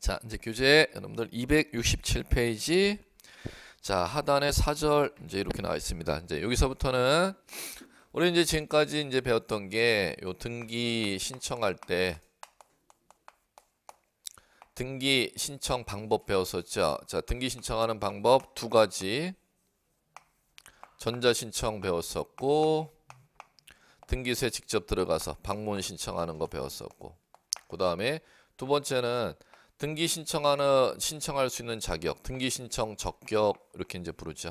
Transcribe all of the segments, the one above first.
자, 이제 교재 여러분들 267페이지 자, 하단에 사절 이제 이렇게 나와 있습니다. 이제 여기서부터는 우리 이제 지금까지 이제 배웠던 게 요 등기 신청할 때 등기 신청 방법 배웠었죠. 자, 등기 신청하는 방법 두 가지. 전자 신청 배웠었고 등기소에 직접 들어가서 방문 신청하는 거 배웠었고 그다음에 두 번째는 등기 신청하는 신청할 수 있는 자격, 등기 신청 적격 이렇게 이제 부르죠.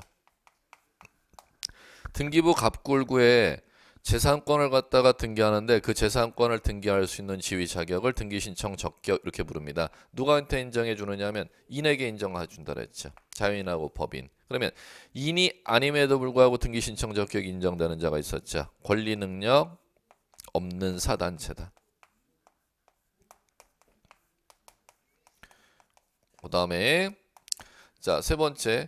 등기부 갑골구에 재산권을 갖다가 등기하는데 그 재산권을 등기할 수 있는 지위 자격을 등기 신청 적격 이렇게 부릅니다. 누구한테 인정해 주느냐면 인에게 인정해 준다 그랬죠. 자연인하고 법인. 그러면 인이 아님에도 불구하고 등기 신청 적격 인정되는 자가 있었죠. 권리 능력 없는 사단체다. 그 다음에 자 세 번째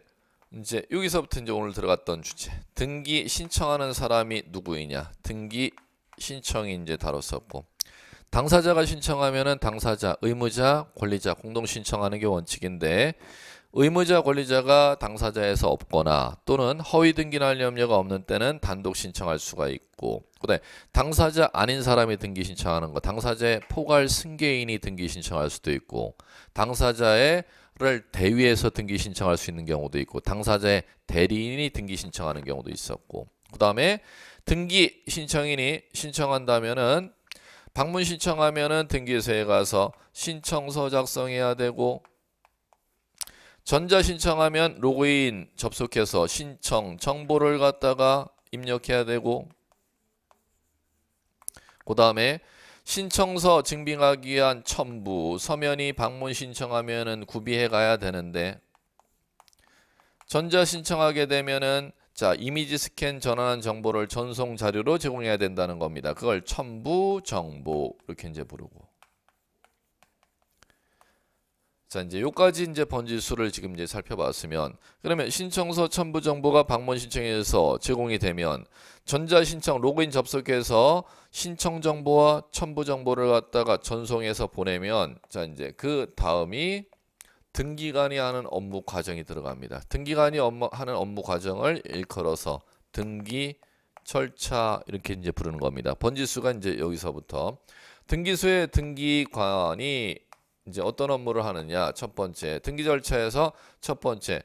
이제 여기서부터 이제 오늘 들어갔던 주제 등기 신청하는 사람이 누구이냐 등기 신청이 이제 다뤘었고 당사자가 신청하면은 당사자 의무자 권리자 공동 신청하는 게 원칙인데 의무자 권리자가 당사자에서 없거나 또는 허위 등기날 염려가 없는 때는 단독 신청할 수가 있고 그다음에 당사자 아닌 사람이 등기 신청하는 거 당사자의 포괄 승계인이 등기 신청할 수도 있고 당사자를 대위해서 등기 신청할 수 있는 경우도 있고 당사자의 대리인이 등기 신청하는 경우도 있었고 그다음에 등기 신청인이 신청한다면은 방문 신청하면은 등기소에 가서 신청서 작성해야 되고 전자 신청하면 로그인 접속해서 신청 정보를 갖다가 입력해야 되고 그 다음에 신청서 증빙하기 위한 첨부 서면이 방문 신청하면 구비해 가야 되는데 전자 신청하게 되면은 자 이미지 스캔 전환한 정보를 전송 자료로 제공해야 된다는 겁니다. 그걸 첨부 정보 이렇게 이제 부르고 자, 이제 요까지 이제 번지 수를 지금 이제 살펴봤으면 그러면 신청서 첨부 정보가 방문 신청에서 제공이 되면 전자 신청 로그인 접속해서 신청 정보와 첨부 정보를 갖다가 전송해서 보내면 자, 이제 그 다음이 등기관이 하는 업무 과정이 들어갑니다. 등기관이 업무, 하는 업무 과정을 일컬어서 등기 절차 이렇게 이제 부르는 겁니다. 번지수가 이제 여기서부터 등기소의 등기관이 이제 어떤 업무를 하느냐. 첫 번째, 등기 절차에서 첫 번째,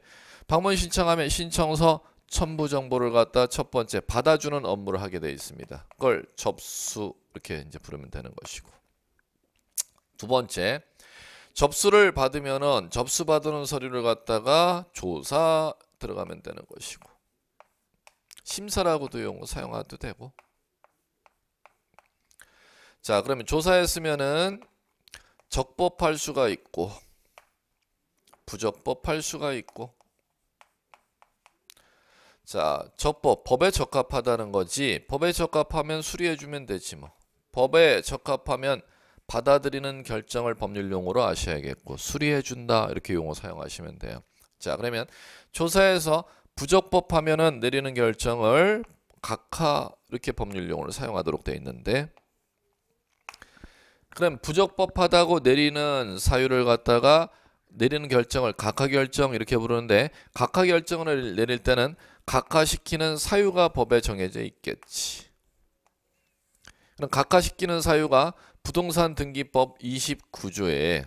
방문 신청하면 신청서 첨부 정보를 갖다 첫 번째 받아주는 업무를 하게 되어 있습니다. 그걸 접수 이렇게 이제 부르면 되는 것이고. 두 번째, 접수를 받으면은 접수 받는 서류를 갖다가 조사 들어가면 되는 것이고. 심사라고도 용어 사용해도 되고. 자, 그러면 조사했으면은 적법할 수가 있고 부적법할 수가 있고 자 적법 법에 적합하다는 거지 법에 적합하면 수리해주면 되지 뭐 법에 적합하면 받아들이는 결정을 법률 용어로 아셔야겠고 수리해준다 이렇게 용어 사용하시면 돼요 자 그러면 조사에서 부적법하면은 내리는 결정을 각하 이렇게 법률 용어를 사용하도록 되어 있는데 그럼 부적법하다고 내리는 사유를 갖다가 내리는 결정을 각하결정 이렇게 부르는데 각하결정을 내릴 때는 각하시키는 사유가 법에 정해져 있겠지. 그럼 각하시키는 사유가 부동산 등기법 29조에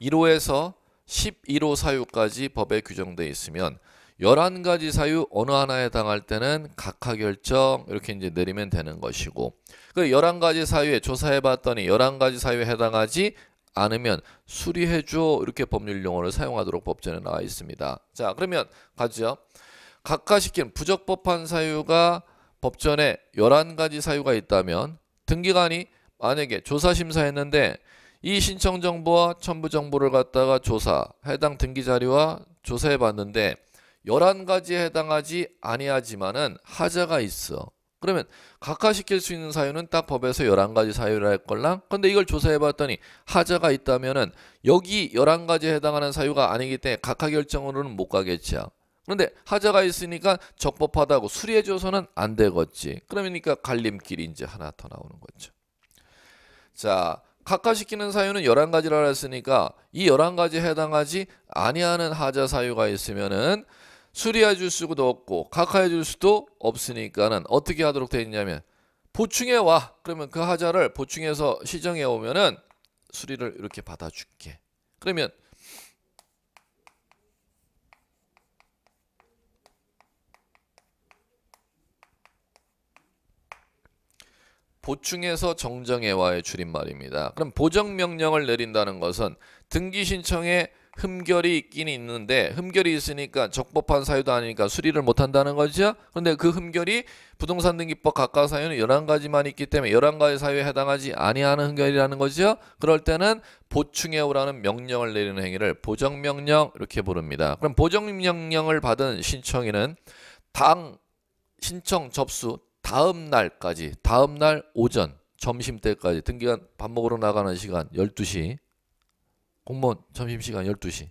1호에서 11호 사유까지 법에 규정돼 있으면 11가지 사유 어느 하나에 당할 때는 각하결정 이렇게 이제 내리면 되는 것이고 그 11가지 사유에 조사해 봤더니 11가지 사유에 해당하지 않으면 수리해 줘 이렇게 법률 용어를 사용하도록 법전에 나와 있습니다. 자, 그러면 가죠. 각하시킨 부적법한 사유가 법전에 11가지 사유가 있다면 등기관이 만약에 조사 심사했는데 이 신청 정보와 첨부 정보를 갖다가 조사, 해당 등기 자료와 조사해 봤는데 열한 가지에 해당하지 아니하지만은 하자가 있어. 그러면 각하시킬 수 있는 사유는 딱 법에서 열한 가지 사유를 할 걸랑. 근데 이걸 조사해 봤더니 하자가 있다면은 여기 열한 가지에 해당하는 사유가 아니기 때문에 각하 결정으로는 못가겠죠 그런데 하자가 있으니까 적법하다고 수리해 줘서는 안 되겠지. 그러니까 갈림길이 이제 하나 더 나오는 거죠. 자, 각하시키는 사유는 11가지라 했으니까 이 11가지에 해당하지 아니하는 하자 사유가 있으면은 수리해 줄 수도 없고 각하해 줄 수도 없으니까는 어떻게 하도록 되어 있냐면 보충해 와 그러면 그 하자를 보충해서 시정해 오면은 수리를 이렇게 받아줄게 그러면 보충해서 정정해와의 줄임말입니다. 그럼 보정 명령을 내린다는 것은 등기 신청에 흠결이 있긴 있는데 흠결이 있으니까 적법한 사유도 아니니까 수리를 못한다는 거죠. 그런데 그 흠결이 부동산 등기법 각각 사유는 11가지만 있기 때문에 11가지 사유에 해당하지 아니하는 흠결이라는 거죠. 그럴 때는 보충해 오라는 명령을 내리는 행위를 보정명령 이렇게 부릅니다. 그럼 보정명령을 받은 신청인은 당 신청 접수 다음 날까지 다음 날 오전 점심 때까지 등기간 밥 먹으러 나가는 시간 12시 공무원 점심시간 12시.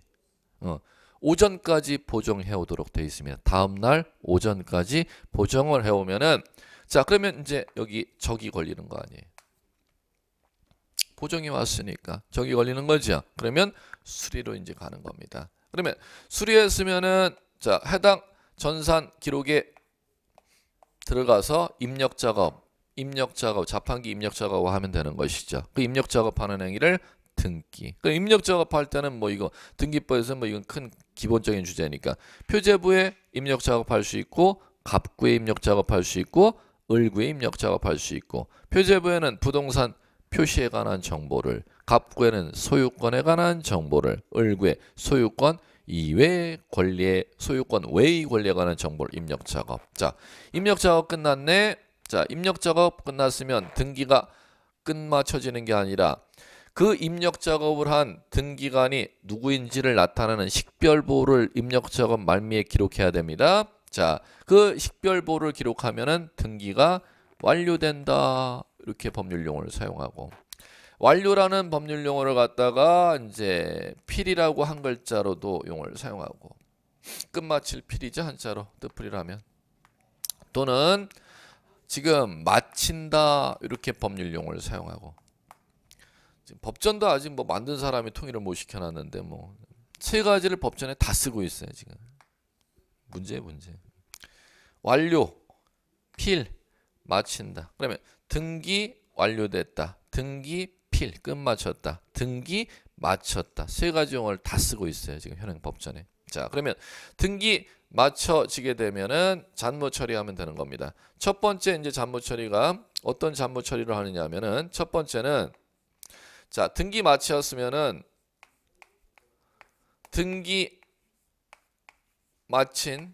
어. 오전까지 보정해 오도록 되어 있습니다. 다음 날 오전까지 보정을 해 오면은 자, 그러면 이제 여기 적이 걸리는 거 아니에요. 보정이 왔으니까 적이 걸리는 거죠. 그러면 수리로 이제 가는 겁니다. 그러면 수리했으면은 자, 해당 전산 기록에 들어가서 입력 작업, 입력 작업, 자판기 입력 작업을 하면 되는 것이죠. 그 입력 작업하는 행위를 등기. 그 입력 작업할 때는 뭐 이거 등기법에서 뭐 이건 큰 기본적인 주제니까 표제부에 입력 작업할 수 있고 갑구에 입력 작업할 수 있고 을구에 입력 작업할 수 있고 표제부에는 부동산 표시에 관한 정보를 갑구에는 소유권에 관한 정보를 을구에 소유권 이외 권리의 소유권 외의 권리에 관한 정보를 입력 작업 자 입력 작업 끝났네 자 입력 작업 끝났으면 등기가 끝마쳐지는 게 아니라 그 입력 작업을 한 등기관이 누구인지를 나타내는 식별보호를 입력 작업 말미에 기록해야 됩니다. 자, 그 식별보호를 기록하면은 등기가 완료된다. 이렇게 법률 용어를 사용하고 완료라는 법률 용어를 갖다가 이제 필이라고 한 글자로도 용어를 사용하고 끝마칠 필이죠 한자로 뜻풀이라면 또는 지금 마친다 이렇게 법률 용어를 사용하고 지금 법전도 아직 뭐 만든 사람이 통일을 못 시켜놨는데 뭐 세 가지를 법전에 다 쓰고 있어요 지금 문제 문제 완료 필 마친다 그러면 등기 완료됐다 등기 필 끝마쳤다 등기 마쳤다 세 가지 용어를 다 쓰고 있어요 지금 현행 법전에 자 그러면 등기 맞춰지게 되면은 잔무 처리하면 되는 겁니다. 첫 번째 이제 잔무 처리가 어떤 잔무 처리를 하느냐면은 첫 번째는 자, 등기 마치였으면은 등기 마친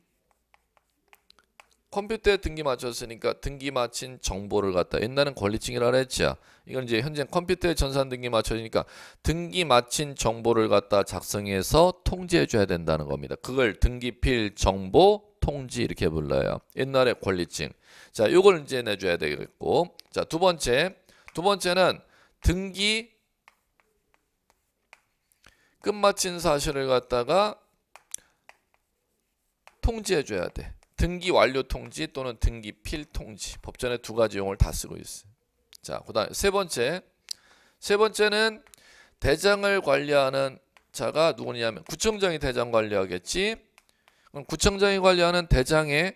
컴퓨터에 등기 마쳤으니까 등기 마친 정보를 갖다 옛날엔 권리증이라 했죠. 이건 이제 현재 컴퓨터에 전산 등기 맞춰지니까 등기 마친 정보를 갖다 작성해서 통지해 줘야 된다는 겁니다. 그걸 등기필 정보 통지 이렇게 불러요. 옛날에 권리증. 자, 요걸 이제 내줘야 되겠고. 자, 두 번째. 두 번째는 등기 끝마친 사실을 갖다가 통지해 줘야 돼. 등기 완료 통지 또는 등기 필 통지. 법전에 두 가지 용어를 다 쓰고 있어. 자, 그다음 세 번째. 세 번째는 대장을 관리하는 자가 누구냐면 구청장이 대장 관리하겠지. 그럼 구청장이 관리하는 대장의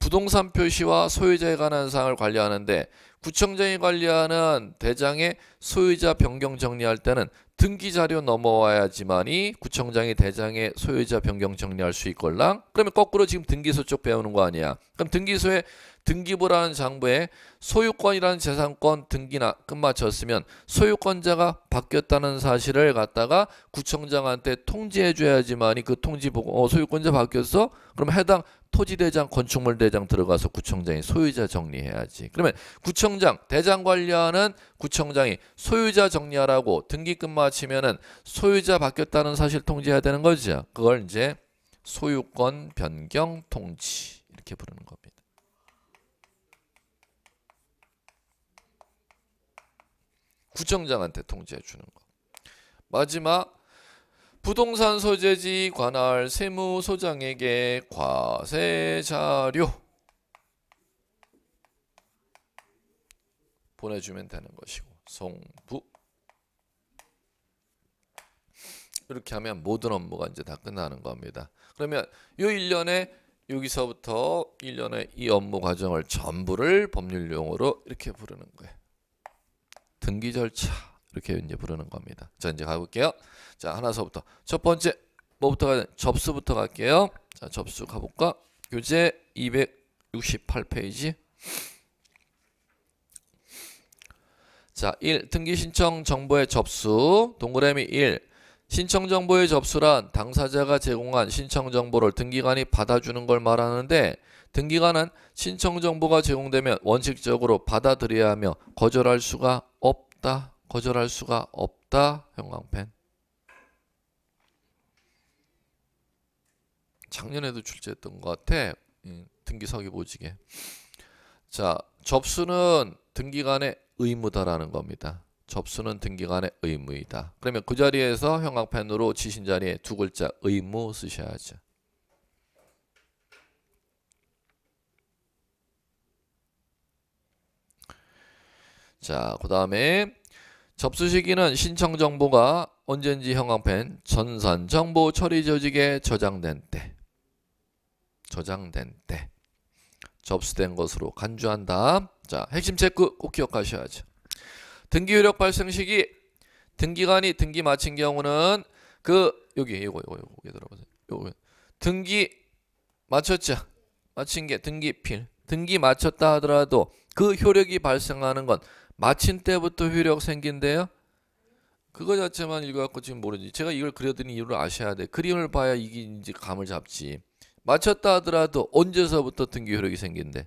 부동산 표시와 소유자에 관한 사항을 관리하는데 구청장이 관리하는 대장의 소유자 변경 정리할 때는 등기 자료 넘어와야지만이 구청장이 대장의 소유자 변경 정리할 수 있걸랑 그러면 거꾸로 지금 등기소 쪽 배우는 거 아니야 그럼 등기소에 등기부라는 장부에 소유권이라는 재산권 등기나 끝마쳤으면 소유권자가 바뀌었다는 사실을 갖다가 구청장한테 통지해 줘야지만이 그 통지 보고 어 소유권자 바뀌었어? 그럼 해당 토지대장, 건축물대장 들어가서 구청장이 소유자 정리해야지. 그러면 구청장, 대장 관리하는 구청장이 소유자 정리하라고 등기끝 마치면은 소유자 바뀌었다는 사실 통지해야 되는 거죠. 그걸 이제 소유권 변경 통지 이렇게 부르는 겁니다. 구청장한테 통지해 주는 거. 마지막 부동산 소재지 관할 세무소장에게 과세 자료 보내주면 되는 것이고 송부 이렇게 하면 모든 업무가 이제 다 끝나는 겁니다. 그러면 요 1년에 여기서부터 1년의 이 업무 과정을 전부를 법률 용어로 이렇게 부르는 거예요. 등기 절차 이렇게 이제 부르는 겁니다. 자 이제 가볼게요. 자 하나서부터 첫 번째 뭐부터 가야 접수부터 갈게요. 자 접수 가볼까? 교재 268페이지. 자, 1. 등기 신청 정보의 접수. 동그라미 1. 신청 정보의 접수란 당사자가 제공한 신청 정보를 등기관이 받아주는 걸 말하는데 등기관은 신청 정보가 제공되면 원칙적으로 받아들여야 하며 거절할 수가 없다. 거절할 수가 없다. 형광펜. 작년에도 출제했던 것 같아. 등기서기 보직에. 자, 접수는 등기간의 의무다라는 겁니다. 접수는 등기간의 의무이다. 그러면 그 자리에서 형광펜으로 지신 자리에 두 글자 의무 쓰셔야죠. 자, 그 다음에 접수 시기는 신청 정보가 언젠지 형광펜 전산 정보 처리 조직에 저장된 때 저장된 때 접수된 것으로 간주한다. 자, 핵심 체크 꼭 기억하셔야죠. 등기 효력 발생 시기 등기관이 등기 마친 경우는 그 여기 이거 이거 이거 여기 들어보세요. 요거 등기 마쳤죠. 마친 게 등기 필. 등기 마쳤다 하더라도 그 효력이 발생하는 건 마친 때부터 효력 생긴대요? 그거 자체만 읽어갖고 지금 모르지. 제가 이걸 그려드린 이유를 아셔야 돼. 그림을 봐야 이게 이제 감을 잡지. 마쳤다 하더라도 언제서부터 등기 효력이 생긴대?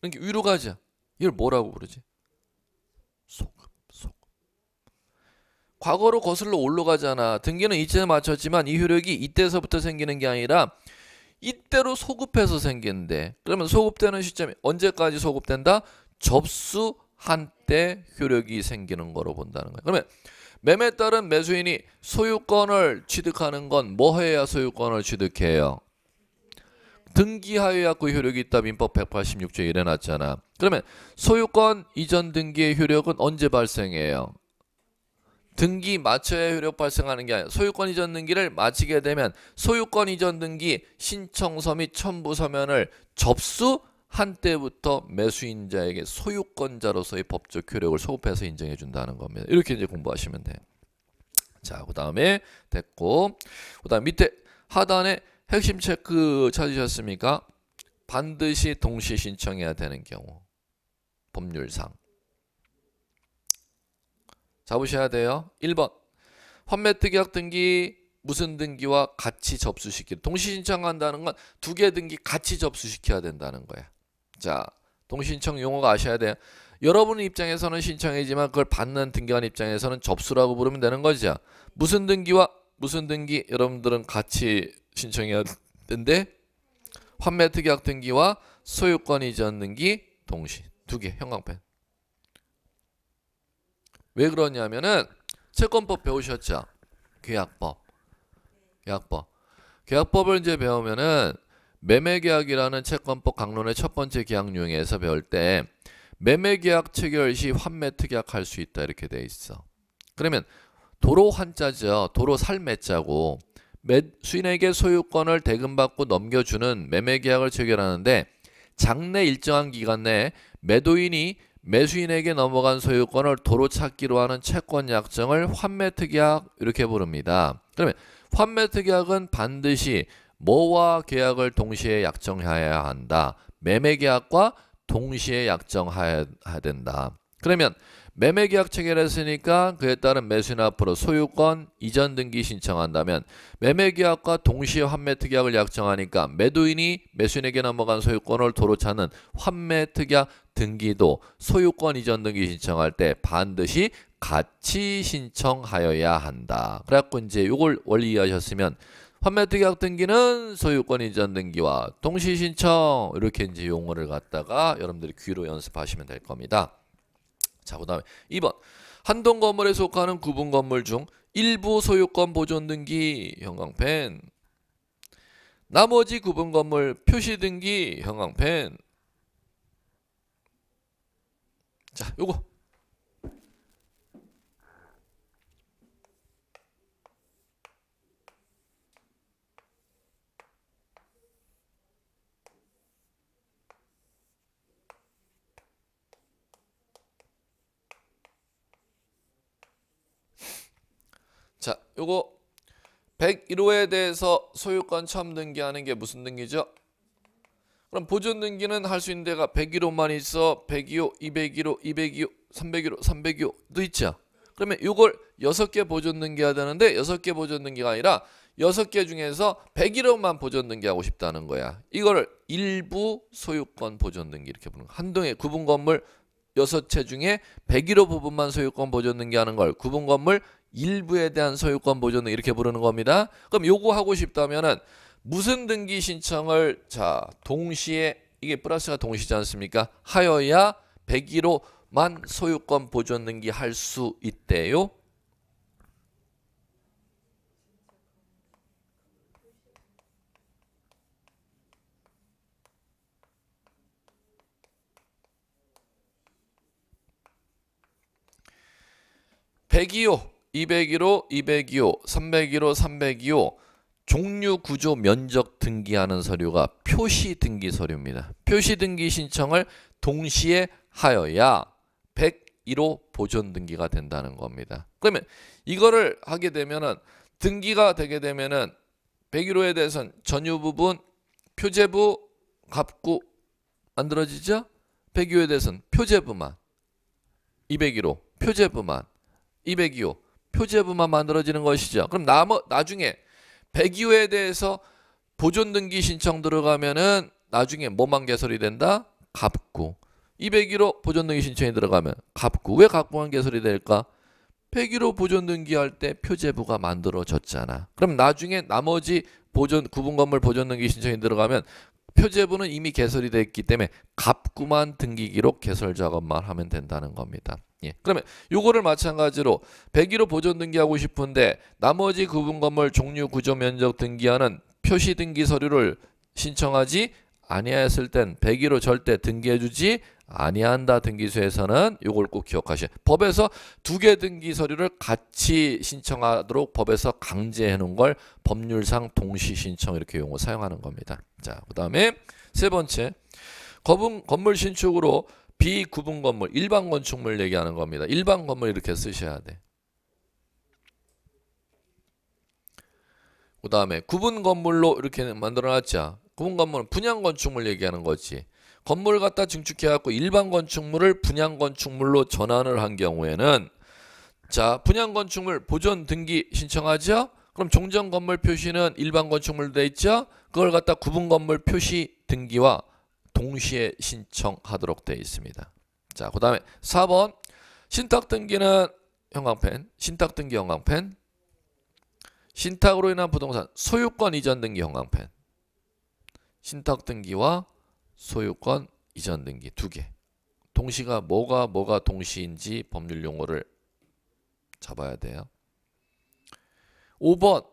그러니까 위로 가자. 이걸 뭐라고 부르지? 소금, 소금. 과거로 거슬러 올라가잖아. 등기는 이때 맞췄지만 이 효력이 이때서부터 생기는 게 아니라 이때로 소급해서 생긴대. 그러면 소급되는 시점이 언제까지 소급된다? 접수한 때 효력이 생기는 거로 본다는 거예요. 그러면 매매 따른 매수인이 소유권을 취득하는 건 뭐 해야 소유권을 취득해요? 등기하여야 그 효력이 있다 민법 186조 에이래놨잖아 그러면 소유권 이전 등기의 효력은 언제 발생해요? 등기 마쳐야 효력 발생하는 게 아니라 소유권 이전 등기를 마치게 되면 소유권 이전 등기 신청서 및 첨부 서면을 접수 한때부터 매수인자에게 소유권자로서의 법적 효력을 소급해서 인정해 준다는 겁니다. 이렇게 이제 공부하시면 돼. 요 자, 그다음에 됐고. 그다음 밑에 하단에 핵심 체크 그 찾으셨습니까? 반드시 동시 신청해야 되는 경우. 법률상. 잡으셔야 돼요. 1번. 판매 특약 등기 무슨 등기와 같이 접수시키 동시 신청한다는 건 두 개 등기 같이 접수시켜야 된다는 거야. 자, 동신청 용어가 아셔야 돼요. 여러분 입장에서는 신청이지만 그걸 받는 등기관 입장에서는 접수라고 부르면 되는 거죠. 무슨 등기와 무슨 등기 여러분들은 같이 신청해야 되는데 환매 특약 등기와 소유권 이전 등기 동시 두 개 형광펜. 왜 그러냐면은 채권법 배우셨죠? 계약법. 계약법. 계약법을 이제 배우면은 매매계약이라는 채권법 강론의 첫 번째 계약 유형에서 배울 때 매매계약 체결 시 환매 특약할 수 있다 이렇게 돼 있어. 그러면 도로 환자죠. 도로 살매자고 수인에게 소유권을 대금받고 넘겨주는 매매계약을 체결하는데 장래 일정한 기간 내에 매도인이 매수인에게 넘어간 소유권을 도로 찾기로 하는 채권 약정을 환매특약 이렇게 부릅니다. 그러면 환매특약은 반드시 뭐와 계약을 동시에 약정해야 한다. 매매 계약과 동시에 약정해야 된다. 그러면 매매 계약 체결했으니까 그에 따른 매수인 앞으로 소유권 이전 등기 신청한다면 매매 계약과 동시에 환매 특약을 약정하니까 매도인이 매수인에게 넘어간 소유권을 도로 차는 환매 특약 등기도 소유권 이전 등기 신청할 때 반드시 같이 신청하여야 한다. 그래갖고 이제 이걸 원리 이해하셨으면 판매특약 등기는 소유권 이전 등기와 동시 신청 이렇게 이제 용어를 갖다가 여러분들이 귀로 연습하시면 될 겁니다. 자, 그다음에 2번. 한동 건물에 속하는 구분 건물 중 일부 소유권 보존 등기 형광펜 나머지 구분 건물 표시 등기 형광펜 자, 요거 요거 101호에 대해서 소유권 처음 등기하는 게 무슨 등기죠? 그럼 보존 등기는 할 수 있는 데가 101호만 있어 102호, 201호, 202호, 301호, 302호도 있죠. 그러면 이걸 6개 보존 등기해야 되는데 6개 보존 등기가 아니라 6개 중에서 101호만 보존 등기하고 싶다는 거야. 이걸 일부 소유권 보존 등기 이렇게 부르는 한 동에 구분 건물 6채 중에 101호 부분만 소유권 보존 등기하는 걸 구분 건물 일부에 대한 소유권 보존은 이렇게 부르는 겁니다. 그럼 요구하고 싶다면은 무슨 등기 신청을 자 동시에 이게 플러스가 동시지 않습니까? 하여야 101호만 소유권 보존 등기 할 수 있대요. 백이호 201호, 202호, 301호, 302호 종류 구조 면적 등기하는 서류가 표시 등기 서류입니다. 표시 등기 신청을 동시에 하여야 101호 보존 등기가 된다는 겁니다. 그러면 이거를 하게 되면은 등기가 되게 되면은 101호에 대해서는 전유 부분, 표제부, 갑구 만들어지죠? 102호에 대해서는 표제부만 201호 표제부만 202호 표제부만 만들어지는 것이죠. 그럼 나머, 나중에 102호에 대해서 보존 등기 신청 들어가면은 나중에 뭐만 개설이 된다? 갑구. 이0 1로 보존 등기 신청이 들어가면 갑구. 왜 갑구만 개설이 될까? 1기로 보존 등기할 때 표제부가 만들어졌잖아. 그럼 나중에 나머지 보존 구분 건물 보존 등기 신청이 들어가면 표제부는 이미 개설이 됐기 때문에 갑구만 등기 기록 개설 작업만 하면 된다는 겁니다. 예. 그러면 요거를 마찬가지로 101호 보존 등기하고 싶은데 나머지 구분 건물 종류 구조 면적 등기하는 표시 등기 서류를 신청하지 아니하였을 땐 101호 절대 등기해 주지 아니한다 등기소에서는 요걸 꼭 기억하셔야 법에서 두 개 등기 서류를 같이 신청하도록 법에서 강제해 놓은 걸 법률상 동시 신청 이렇게 용어 사용하는 겁니다. 자, 그다음에 세 번째. 건물 신축으로 비구분 건물, 일반 건축물 얘기하는 겁니다. 일반 건물 이렇게 쓰셔야 돼. 그 다음에 구분 건물로 이렇게 만들어놨자 구분 건물은 분양 건축물 얘기하는 거지. 건물 갖다 증축해갖고 일반 건축물을 분양 건축물로 전환을 한 경우에는 자 분양 건축물 보존 등기 신청하죠? 그럼 종전 건물 표시는 일반 건축물로 돼 있죠? 그걸 갖다 구분 건물 표시 등기와 동시에 신청하도록 되어 있습니다. 자, 그 다음에 4번 신탁 등기는 형광펜, 신탁 등기 형광펜, 신탁으로 인한 부동산 소유권 이전 등기 형광펜, 신탁 등기와 소유권 이전 등기 두 개. 동시가 뭐가 뭐가 동시인지 법률 용어를 잡아야 돼요. 5번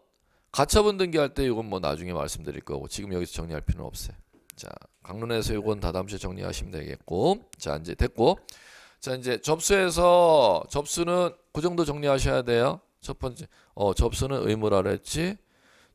가처분 등기할 때 이건 뭐 나중에 말씀드릴 거고 지금 여기서 정리할 필요는 없어요. 자, 강론에서 이건다 다음 주에 정리하시면 되겠고. 자, 이제 됐고. 자, 이제 접수에서 접수는 그 정도 정리하셔야 돼요. 첫 번째. 어, 접수는 의무라 그랬지.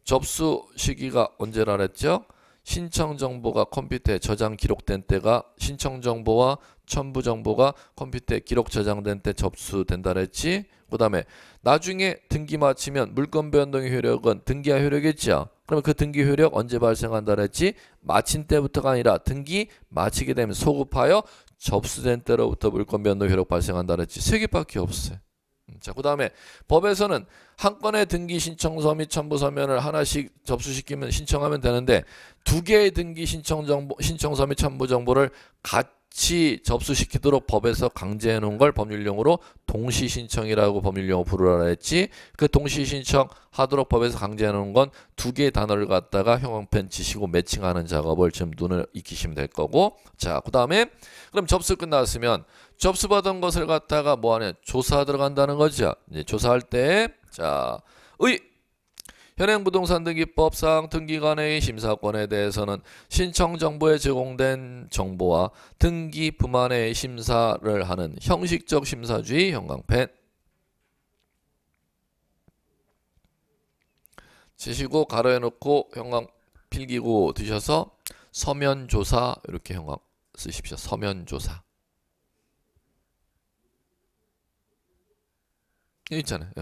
접수 시기가 언제라 그랬죠? 신청 정보가 컴퓨터에 저장 기록된 때가 신청 정보와 첨부 정보가 컴퓨터에 기록 저장된 때 접수된다 그랬지. 그다음에 나중에 등기 마치면 물건 변동의 효력은 등기와 효력이죠. 그러면 그 등기 효력 언제 발생한다 그랬지? 마친 때부터가 아니라 등기 마치게 되면 소급하여 접수된 때로부터 물권 변동 효력 발생한다 그랬지? 세 개밖에 없어요. 음, 자, 그 다음에 법에서는 한 건의 등기 신청서 및 첨부 서면을 하나씩 접수시키면 신청하면 되는데 두 개의 등기 신청 정보, 신청서 및 첨부 정보를 같이 같이 접수시키도록 법에서 강제해 놓은 걸 법률용어로 동시 신청이라고 법률용어 부르라 했지 그 동시 신청 하도록 법에서 강제해 놓은 건 두 개의 단어를 갖다가 형광펜 치시고 매칭하는 작업을 지금 눈을 익히시면 될 거고 자 그 다음에 그럼 접수 끝났으면 접수받은 것을 갖다가 뭐하냐 조사 들어간다는 거죠 이제 조사할 때자의 현행 부동산 등기법상 등기관의 심사권에 대해서는 신청 정보에 제공된 정보와 등기 부만의 심사를 하는 형식적 심사주의 형광펜 지시고 가로에 놓고 형광 필기구 드셔서 서면 조사 이렇게 형광 쓰십시오. 서면 조사 있잖아요.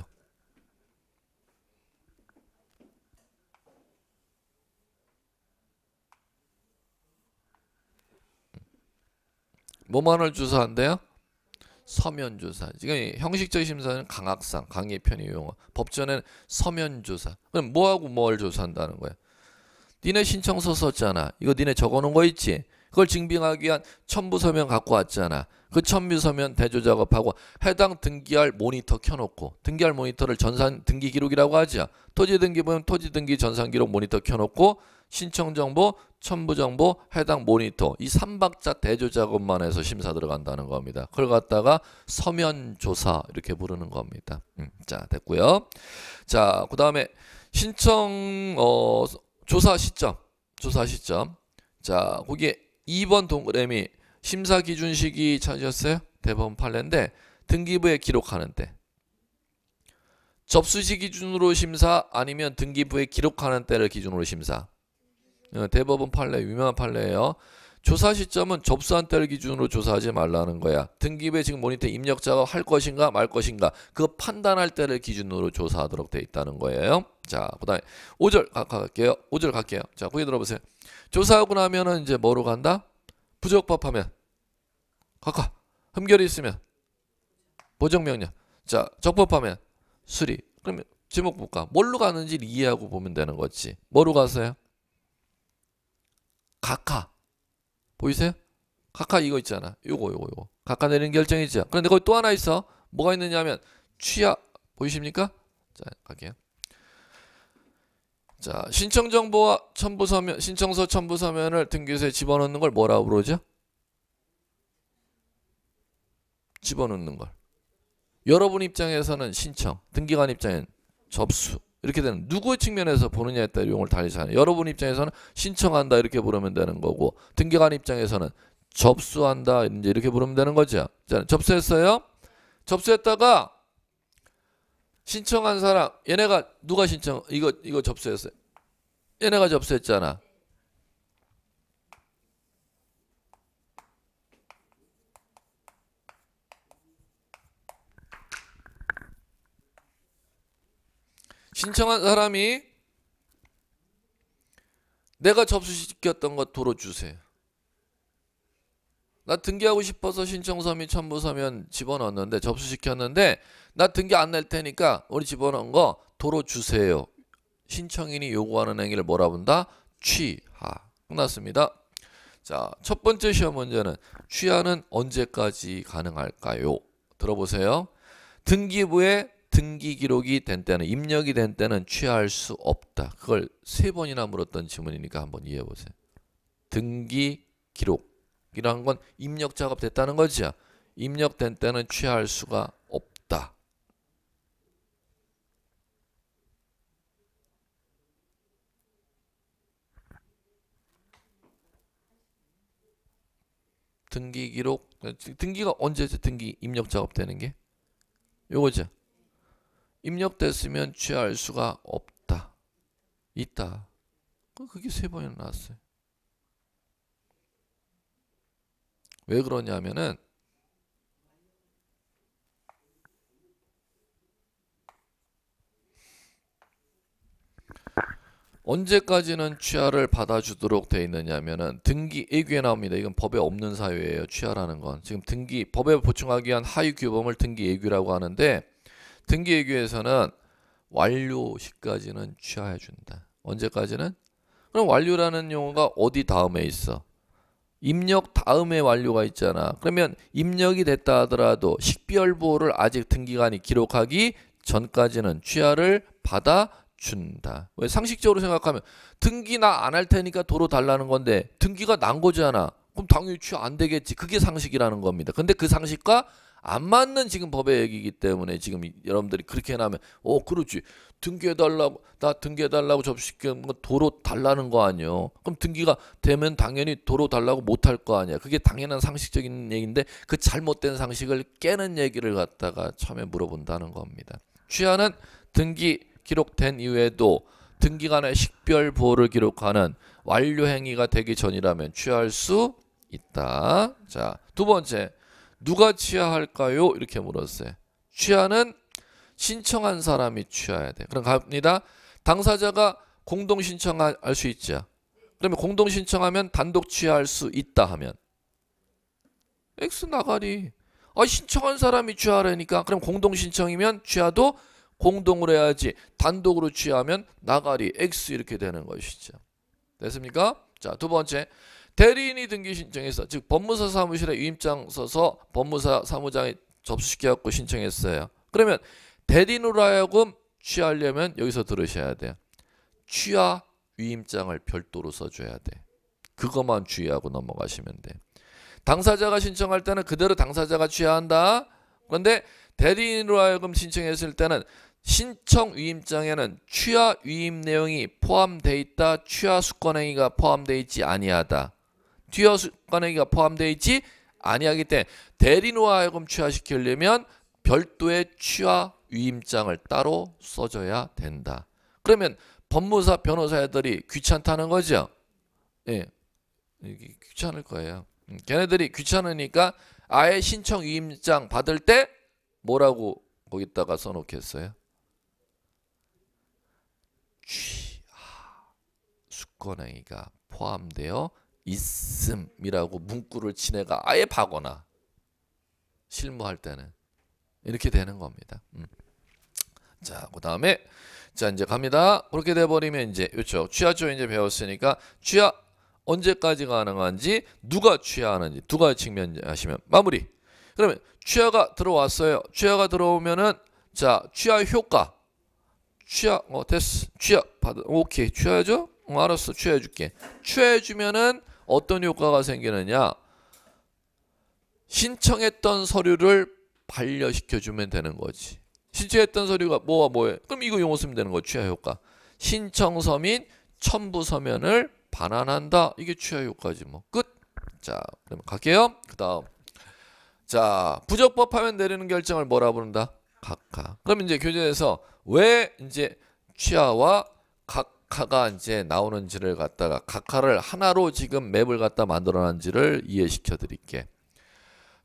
뭐만을 주사한대요? 서면 조사. 지금 형식적 심사는 강학상, 강의 편의 용어. 법전에는 서면 조사. 그럼 뭐하고 뭘 조사한다는 거야? 니네 신청서 썼잖아. 이거 니네 적어놓은 거 있지? 그걸 증빙하기 위한 첨부 서면 갖고 왔잖아. 그 첨부 서면 대조 작업하고 해당 등기할 모니터 켜놓고 등기할 모니터를 전산 등기 기록이라고 하죠. 토지 등기 보면 토지 등기 전산 기록 모니터 켜놓고 신청 정보, 첨부 정보, 해당 모니터 이 3박자 대조 작업만 해서 심사 들어간다는 겁니다. 그걸 갖다가 서면 조사 이렇게 부르는 겁니다. 음, 자, 됐고요. 자, 그다음에 신청 어 조사 시점. 조사 시점. 자, 거기에 2번 동그라미 심사 기준 시기 찾으셨어요? 대법원 판례인데 등기부에 기록하는 때. 접수시 기준으로 심사 아니면 등기부에 기록하는 때를 기준으로 심사. 어, 대법원 판례 유명한 판례예요. 조사 시점은 접수한 때를 기준으로 조사하지 말라는 거야. 등기부에 지금 모니터 입력자가 할 것인가 말 것인가 그 판단할 때를 기준으로 조사하도록 돼 있다는 거예요. 자, 그다음에 5절 갈게요. 5절 갈게요. 자, 거기 들어보세요. 조사하고 나면은 이제 뭐로 간다? 부적법하면 각하 흠결이 있으면 보정명령. 자, 적법하면 수리. 그러면 지목 볼까 뭘로 가는지 이해하고 보면 되는 거지. 뭐로 가세요? 각하. 보이세요? 각하 이거 있잖아. 요거 요거 요거. 각하 내리는 결정 이죠 그런데 거기 또 하나 있어. 뭐가 있느냐면 하 취하 보이십니까? 자, 갈게요. 자, 신청 정보와 첨부 서면 신청서 첨부 서면을 등기소에 집어넣는 걸 뭐라고 그러죠? 집어넣는 걸. 여러분 입장에서는 신청, 등기관 입장엔 접수. 이렇게 되는 누구의 측면에서 보느냐에 따라 용어를 달리잖아요. 여러분 입장에서는 신청한다 이렇게 부르면 되는 거고 등기관 입장에서는 접수한다 이제 이렇게 부르면 되는 거죠. 자, 접수했어요. 접수했다가 신청한 사람 얘네가 누가 신청 이거 이거 접수했어요. 얘네가 접수했잖아. 신청한 사람이 내가 접수시켰던 것 도로 주세요. 나 등기하고 싶어서 신청서 및 첨부서면 집어넣었는데 접수시켰는데 나 등기 안 낼 테니까 우리 집어넣은 거 도로 주세요. 신청인이 요구하는 행위를 뭐라 본다? 취하. 끝났습니다. 자, 첫 번째 시험 문제는 취하는 언제까지 가능할까요? 들어보세요. 등기부에 등기 기록이 된 때는 입력이 된 때는 취할 수 없다. 그걸 세 번이나 물었던 질문이니까 한번 이해해 보세요. 등기 기록이라는 건 입력 작업 됐다는 거죠. 입력된 때는 취할 수가 없다. 등기 기록 등기가 언제죠? 등기 입력 작업 되는 게 요거죠. 입력됐으면 취할 수가 없다. 있다. 그 그게 세 번이나 나왔어요. 왜 그러냐면은 언제까지는 취하를 받아주도록 돼 있느냐면은 등기 예규에 나옵니다. 이건 법에 없는 사유예요. 취하라는 건 지금 등기 법에 보충하기 위한 하위 규범을 등기 예규라고 하는데 등기회계에서는 완료 시까지는 취하해 준다. 언제까지는? 그럼 완료라는 용어가 어디 다음에 있어? 입력 다음에 완료가 있잖아. 그러면 입력이 됐다 하더라도 식별 보호를 아직 등기관이 기록하기 전까지는 취하를 받아 준다. 왜 상식적으로 생각하면 등기 나안 할 테니까 도로 달라는 건데 등기가 난 거잖아. 그럼 당연히 취하 안 되겠지. 그게 상식이라는 겁니다. 근데 그 상식과 안 맞는 지금 법의 얘기이기 때문에 지금 여러분들이 그렇게 해놔면 어 그렇지 등기해달라고 나 등기해달라고 접시켜 뭐 도로 달라는 거 아니요 에 그럼 등기가 되면 당연히 도로 달라고 못할 거 아니야 그게 당연한 상식적인 얘기인데 그 잘못된 상식을 깨는 얘기를 갖다가 처음에 물어본다는 겁니다 취하는 등기 기록된 이후에도 등기관의 식별 보호를 기록하는 완료 행위가 되기 전이라면 취할 수 있다. 자, 두 번째. 누가 취하할까요? 이렇게 물었어요. 취하는 신청한 사람이 취해야 돼. 그럼 갑니다. 당사자가 공동 신청할 수 있죠. 그러면 공동 신청하면 단독 취할 수 있다 하면 X 나가리. 아 신청한 사람이 취하라니까. 그럼 공동 신청이면 취하도 공동으로 해야지. 단독으로 취하면 나가리 X 이렇게 되는 것이죠. 됐습니까? 자, 두 번째. 대리인이 등기 신청해서 즉 법무사 사무실에 위임장 써서 법무사 사무장이 접수시켜갖고 신청했어요. 그러면 대리인으로 하여금 취하려면 여기서 들으셔야 돼요. 취하 위임장을 별도로 써줘야 돼. 그것만 주의하고 넘어가시면 돼. 당사자가 신청할 때는 그대로 당사자가 취하한다. 그런데 대리인으로 하여금 신청했을 때는 신청 위임장에는 취하 위임 내용이 포함돼 있다. 취하 수권 행위가 포함돼 있지 아니하다. 뒤여관행위가 포함되어 있지 아니하기 때문에 대리노 하여금 취하시키려면 별도의 취하 위임장을 따로 써줘야 된다. 그러면 법무사 변호사들이 귀찮다는 거죠. 예, 귀찮을 거예요. 음, 걔네들이 귀찮으니까 아예 신청 위임장 받을 때 뭐라고 거기다가 써놓겠어요? 취하 수권행위가 포함되어 있음이라고 문구를 지애가 아예 파거나 실무할 때는 이렇게 되는 겁니다. 음. 자, 그 다음에 자 이제 갑니다. 그렇게 돼버리면 이제 그렇 취하죠 이제 배웠으니까 취하 언제까지 가능한지 누가 취하하는지 두 가지 측면 하시면 마무리. 그러면 취하가 들어왔어요. 취하가 들어오면은 자 취하 효과 취하 어 됐어 취하 받 오케이 취하죠 어, 알았어 취해줄게취해주면은 어떤 효과가 생기느냐 신청했던 서류를 반려시켜 주면 되는 거지 신청했던 서류가 뭐와 뭐예요 그럼 이거 용어 쓰면 되는 거 취하효과 신청서 및 첨부 서면을 반환한다 이게 취하효과지 뭐 끝 자 그럼 갈게요 그 다음 자 부적법하면 내리는 결정을 뭐라 부른다 각하 그럼 이제 교재에서 왜 이제 취하와 각 카가 이제 나오는지를 갖다가 각카를 하나로 지금 맵을 갖다 만들어놨는지를 이해시켜 드릴게.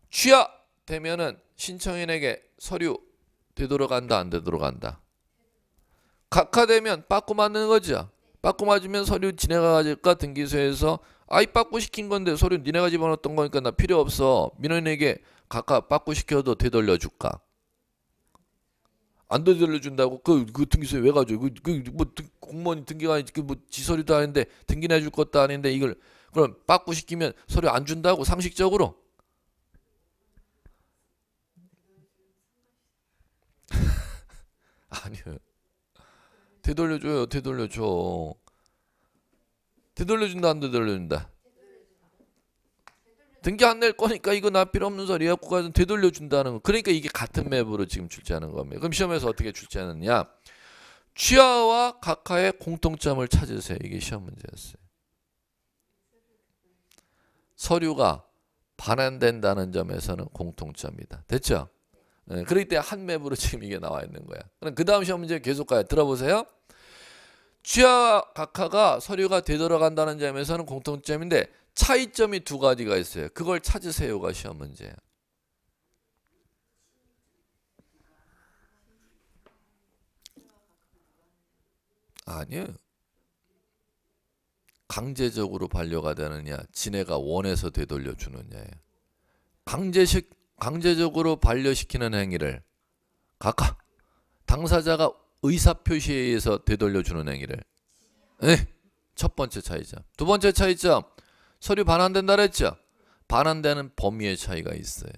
취하 되면은 신청인에게 서류 되돌아간다 안 되돌아간다. 각카 되면 빠꾸 맞는 거죠. 빠꾸 맞으면 서류 지내가 가질까 등기소에서 아이 빠꾸 시킨 건데 서류 니네가 집어넣었던 거니까 나 필요 없어. 민원인에게 각카 빠꾸 시켜도 되돌려 줄까? 안 되돌려준다고 그, 그 등기소에 왜 가져요? 그, 그뭐 공무원 등기가 그뭐 지설이도 아닌데 등기나 줄 것도 아닌데 이걸 그럼 빠꾸 시키면 서류 안 준다고 상식적으로 아니요 되돌려줘요 되돌려줘 되돌려준다 안 되돌려준다 등기 안 낼 거니까 이거 나 필요 없는 소리야. 국가에서 되돌려 준다는 거. 그러니까 이게 같은 맵으로 지금 출제하는 겁니다. 그럼 시험에서 어떻게 출제하느냐? 취하와 각하의 공통점을 찾으세요. 이게 시험 문제였어요. 서류가 반환된다는 점에서는 공통점이다. 됐죠? 네, 그럴 때 한 맵으로 지금 이게 나와 있는 거야. 그럼 그 다음 시험 문제 계속 가요. 들어보세요. 취하 각하가 서류가 되돌아간다는 점에서는 공통점인데 차이점이 두 가지가 있어요. 그걸 찾으세요가 시험 문제예요. 아니요. 강제적으로 반려가 되느냐, 지네가 원해서 되돌려 주느냐예요. 강제식 강제적으로 반려시키는 행위를 각하 당사자가 의사표시에 서 되돌려주는 행위를 네. 첫 번째 차이점 두 번째 차이점 서류 반환된다 그랬죠 반환되는 범위의 차이가 있어요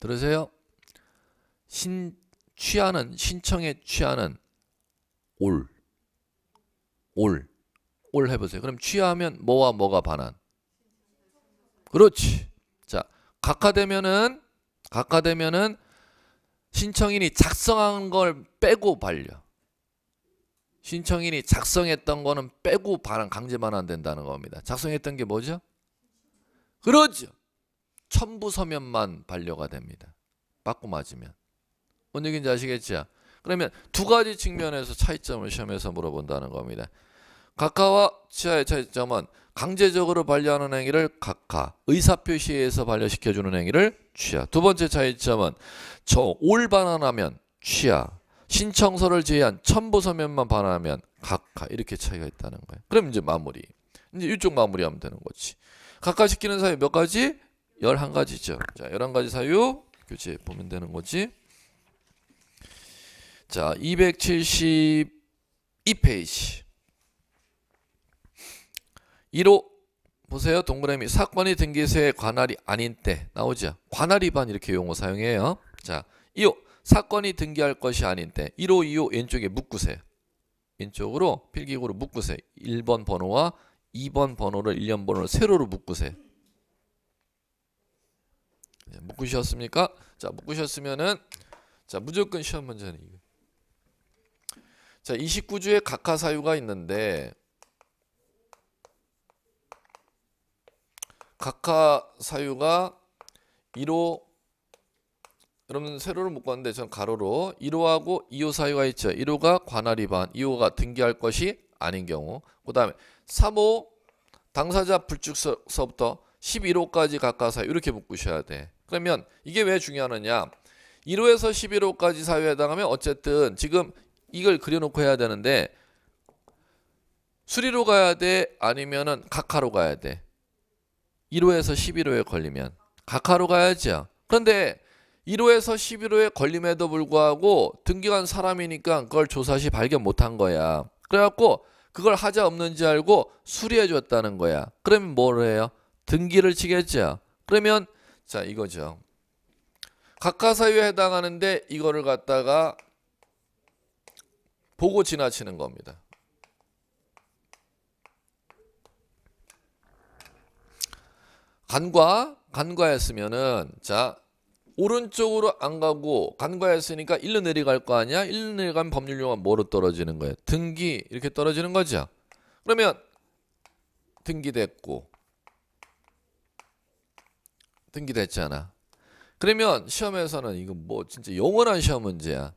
들으세요 신 취하는 신청에 취하는 올 올, 올 해보세요. 그럼 취하면 뭐와 뭐가 반한? 그렇지. 자, 각하되면은, 각하되면은 신청인이 작성한 걸 빼고 반려. 신청인이 작성했던 거는 빼고 반환 강제만 안 된다는 겁니다. 작성했던 게 뭐죠? 그러죠. 첨부 서면만 반려가 됩니다. 빠고 맞으면. 뭔 얘기인지 아시겠죠? 그러면 두 가지 측면에서 차이점을 시험에서 물어본다는 겁니다. 가까와 치아의 차이점은 강제적으로 반려하는 행위를 각하, 의사표시에서 반려시켜주는 행위를 취하. 두 번째 차이점은 저 올반환하면 취하, 신청서를 제외한 첨부 서면만 반환하면 각하 이렇게 차이가 있다는 거예요. 그럼 이제 마무리. 이제 이쪽 마무리하면 되는 거지. 각하시키는 사유 몇 가지? 11가지죠. 자, 11가지 사유 교재 보면 되는 거지. 자, 272페이지. 1호 보세요. 동그라미 사건이 등기세 관할이 아닌 때 나오죠. 관할 위반 이렇게 용어 사용해요. 자, 2호 사건이 등기할 것이 아닌 때 1호, 2호 왼쪽에 묶으세요. 왼쪽으로 필기구로 묶으세요. 1번 번호와 2번 번호를 1년 번호를 세로로 묶으세요. 네, 묶으셨습니까? 자, 묶으셨으면은 자, 무조건 시험 문제는 이거. 자, 29주에 각하 사유가 있는데 각하 사유가 1호 여러분 세로를 묶었는데 전 가로로 1호하고 2호 사유가 있죠. 1호가 관할 위반, 2호가 등기할 것이 아닌 경우. 그다음에 3호 당사자 불축서부터 11호까지 각하 사유 이렇게 묶으셔야 돼. 그러면 이게 왜 중요하느냐? 1호에서 11호까지 사유에 해당하면 어쨌든 지금 이걸 그려놓고 해야 되는데 수리로 가야 돼 아니면은 각하로 가야 돼. 1호에서 11호에 걸리면 각하로 가야죠. 그런데 1호에서 11호에 걸림에도 불구하고 등기관 사람이니까 그걸 조사 시 발견 못한 거야. 그래갖고 그걸 하자 없는지 알고 수리해 줬다는 거야. 그러면 뭘 해요? 등기를 치겠죠. 그러면 자 이거죠. 각하사유에 해당하는데 이거를 갖다가 보고 지나치는 겁니다. 간과 간과했으면은 자 오른쪽으로 안 가고 간과했으니까 일로 내려갈 거 아니야? 일로 내려가면 법률용어 뭐로 떨어지는 거예요? 등기 이렇게 떨어지는 거죠. 그러면 등기됐고 등기됐잖아. 그러면 시험에서는 이거 뭐 진짜 영원한 시험 문제야.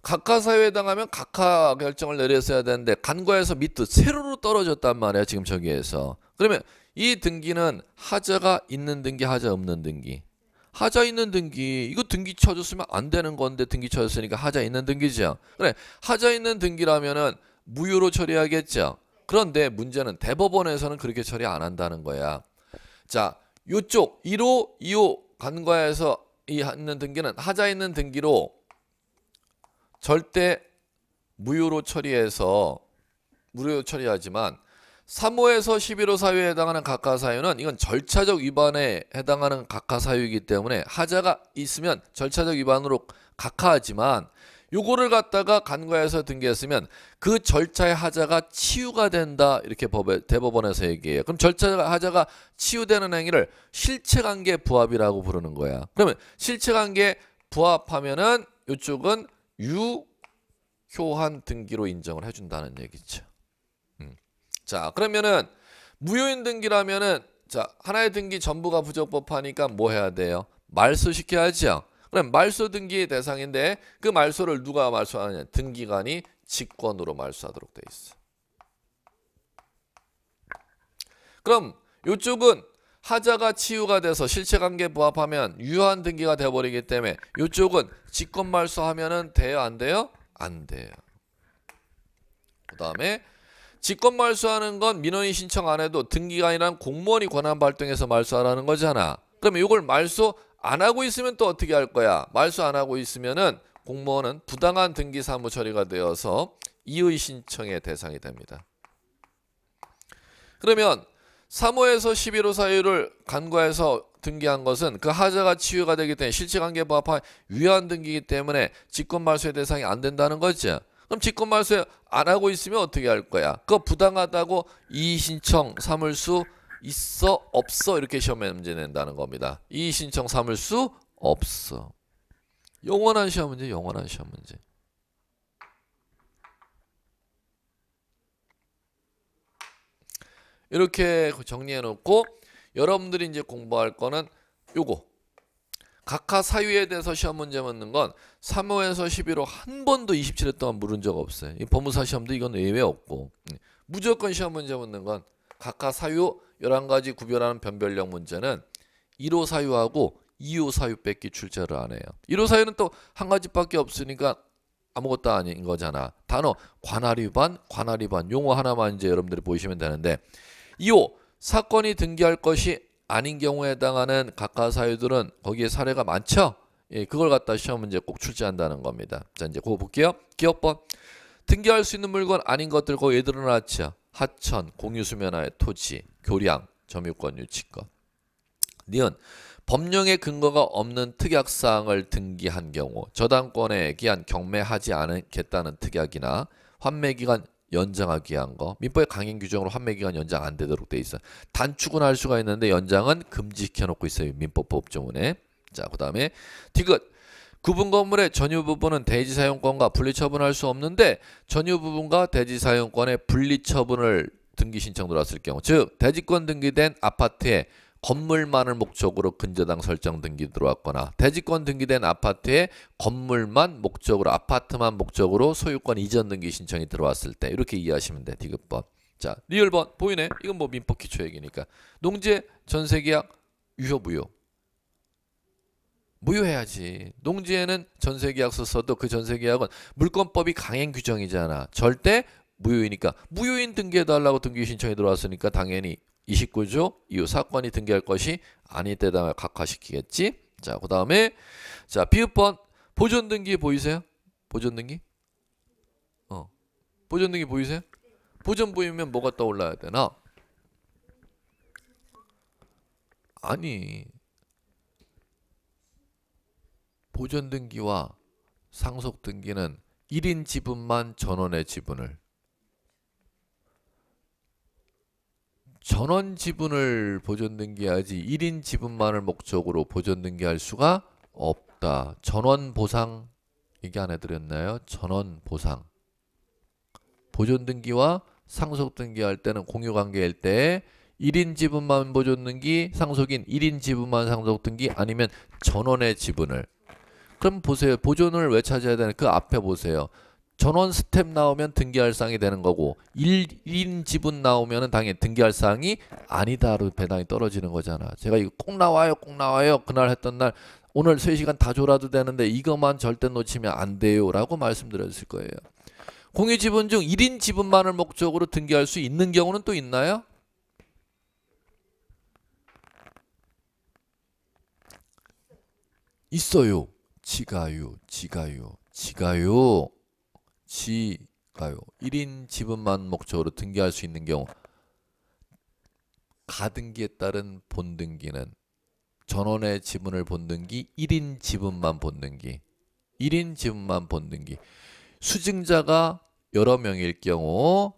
각하사유에 해당하면 각하 결정을 내렸어야 되는데 간과해서 밑도 세로로 떨어졌단 말이야 지금 저기에서. 그러면 이 등기는 하자가 있는 등기, 하자 없는 등기. 하자 있는 등기, 이거 등기 쳐줬으면 안 되는 건데 등기 쳐줬으니까 하자 있는 등기죠. 그래, 하자 있는 등기라면은 무효로 처리하겠죠. 그런데 문제는 대법원에서는 그렇게 처리 안 한다는 거야. 자, 요쪽 1호, 2호 간과해서 이 있는 등기는 하자 있는 등기로 절대 무효로 처리해서 무효 처리하지만 3호에서 11호 사유에 해당하는 각하 사유는 이건 절차적 위반에 해당하는 각하 사유이기 때문에 하자가 있으면 절차적 위반으로 각하하지만 요거를 갖다가 간과해서 등기했으면 그 절차의 하자가 치유가 된다 이렇게 법에, 대법원에서 얘기해요. 그럼 절차 하자가 치유되는 행위를 실체관계 부합이라고 부르는 거야. 그러면 실체관계 부합하면은 요쪽은 유효한 등기로 인정을 해준다는 얘기죠. 자, 그러면은 무효인 등기라면은 자, 하나의 등기 전부가 부적법하니까 뭐 해야 돼요? 말소시켜야죠. 그럼 말소 등기의 대상인데 그 말소를 누가 말소하느냐? 등기관이 직권으로 말소하도록 돼 있어. 그럼 이쪽은 하자가 치유가 돼서 실체관계 부합하면 유효한 등기가 돼버리기 때문에 이쪽은 직권 말소하면은 돼요 안 돼요? 안 돼요. 그 다음에 직권 말소하는 건 민원인 신청 안 해도 등기관이란 공무원이 권한 발동해서 말소하라는 거잖아. 그러면 이걸 말소 안 하고 있으면 또 어떻게 할 거야? 말소 안 하고 있으면은 공무원은 부당한 등기 사무 처리가 되어서 이의 신청의 대상이 됩니다. 그러면 사무에서 11호 사유를 간과해서 등기한 것은 그 하자가 치유가 되기 때문에 실체관계 부합한 위헌 등기이기 때문에 직권 말소의 대상이 안 된다는 거죠. 그럼 직권 말소안 하고 있으면 어떻게 할 거야? 그거 부당하다고 이의신청 사물수 있어 없어 이렇게 시험에 문제 낸다는 겁니다. 이의신청 사물수 없어. 영원한 시험 문제 영원한 시험 문제. 이렇게 정리해 놓고 여러분들이 이제 공부할 거는 요거 각하 사유에 대해서 시험 문제 묻는 건 3호에서 11호 한 번도 27회 동안 물은 적 없어요. 이 법무사 시험도 이건 예외 없고 예. 무조건 시험 문제 묻는 건 각하 사유 11가지 구별하는 변별력 문제는 1호 사유하고 2호 사유 뺏기 출제를 안 해요. 1호 사유는 또 한 가지밖에 없으니까 아무것도 아닌 거잖아. 단어 관할 위반, 관할 위반 용어 하나만 이제 여러분들이 보시면 되는데 2호 사건이 등기할 것이 아닌 경우에 해당하는 각하 사유들은 거기에 사례가 많죠. 예, 그걸 갖다 시험 문제 꼭 출제한다는 겁니다. 자, 이제 그거 볼게요. 기억법. 등기할 수 있는 물건 아닌 것들 거기 왜드러죠 하천, 공유수면하의 토지, 교량, 점유권, 유치권. 니은 법령의 근거가 없는 특약사항을 등기한 경우 저당권에 기한 경매하지 않겠다는 특약이나 환매기간 연장하기 위한 거 민법의 강행 규정으로 환매 기간 연장 안 되도록 돼 있어 단축은 할 수가 있는데 연장은 금지시켜 놓고 있어요 민법 법조문에 자 그다음에 디귿 구분 건물의 전유 부분은 대지 사용권과 분리 처분할 수 없는데 전유 부분과 대지 사용권의 분리 처분을 등기 신청 들어왔을 경우 즉 대지권 등기된 아파트의 건물만을 목적으로 근저당 설정 등기 들어왔거나 대지권 등기된 아파트에 건물만 목적으로 아파트만 목적으로 소유권 이전 등기 신청이 들어왔을 때 이렇게 이해하시면 돼디귿법자 리얼번 보이네 이건 뭐 민법 기초 얘기니까 농지 전세계약 유효 무효 무효해야지 농지에는 전세계약서 써도 그 전세계약은 물권법이 강행 규정이잖아 절대 무효이니까 무효인 등기해달라고 등기 신청이 들어왔으니까 당연히 29조 이후 사건이 등기할 것이 아닐 때다 각화시키겠지 자, 그 다음에 자 비읍번 보존 등기 보이세요? 보존 등기? 어, 보존 등기 보이세요? 보존 보이면 뭐가 떠올라야 되나? 아니 보존 등기와 상속 등기는 1인 지분만 전원의 지분을 전원 지분을 보존등기하지 1인 지분만을 목적으로 보존등기할 수가 없다. 전원 보상 얘기 안 해드렸나요? 전원 보상. 보존등기와 상속등기할 때는 공유관계일 때 1인 지분만 보존등기, 상속인 1인 지분만 상속등기 아니면 전원의 지분을. 그럼 보세요. 보존을 왜 찾아야 되는 그 앞에 보세요. 전원 스텝 나오면 등기할 사항이 되는 거고 1인 지분 나오면 은 당연히 등기할 사항이 아니다로 배당이 떨어지는 거잖아. 제가 이거 꼭 나와요 꼭 나와요 그날 했던 날 오늘 3시간 다 줘라도 되는데 이것만 절대 놓치면 안 돼요 라고 말씀드렸을 거예요. 공유 지분 중 1인 지분만을 목적으로 등기할 수 있는 경우는 또 있나요? 있어요. 지가요, 지가요, 지가요. 지가요. 1인 지분만 목적으로 등기할 수 있는 경우 가등기에 따른 본등기는 전원의 지분을 본등기, 1인 지분만 본등기, 1인 지분만 본등기. 수증자가 여러 명일 경우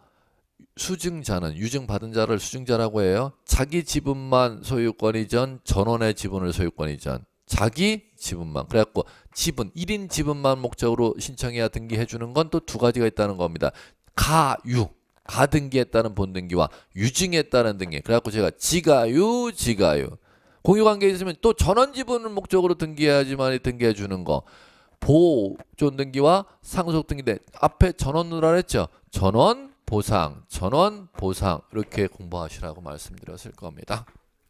수증자는 유증받은 자를 수증자라고 해요. 자기 지분만 소유권이전 전원의 지분을 소유권이전 자기 지분만 그래갖고 지분, 1인 지분만 목적으로 신청해야 등기해 주는 건 또 두 가지가 있다는 겁니다. 가유 가등기에 따른 본등기와 유증에 따른 등기. 그래갖고 제가 지가유, 지가유. 공유관계에 있으면 또 전원지분을 목적으로 등기해야지만 등기해 주는 거. 보존 등기와 상속 등기인데 앞에 전원누라로 했죠. 전원 보상, 전원 보상 이렇게 공부하시라고 말씀드렸을 겁니다.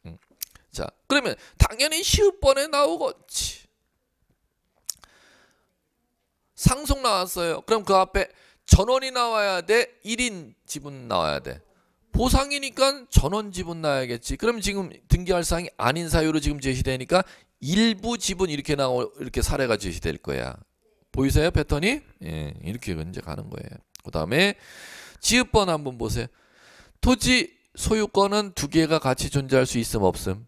음. 자, 그러면 당연히 쉬운 번에 나오겠지. 상속 나왔어요. 그럼 그 앞에 전원이 나와야 돼. 1인 지분 나와야 돼. 보상이니까 전원 지분 나야겠지. 그럼 지금 등기할 사항이 아닌 사유로 지금 제시되니까 일부 지분 이렇게 나오 이렇게 사례가 제시될 거야. 보이세요 패턴이? 예, 이렇게 이제 가는 거예요. 그 다음에 지읒번 한번 보세요. 토지 소유권은 두 개가 같이 존재할 수 있음 없음?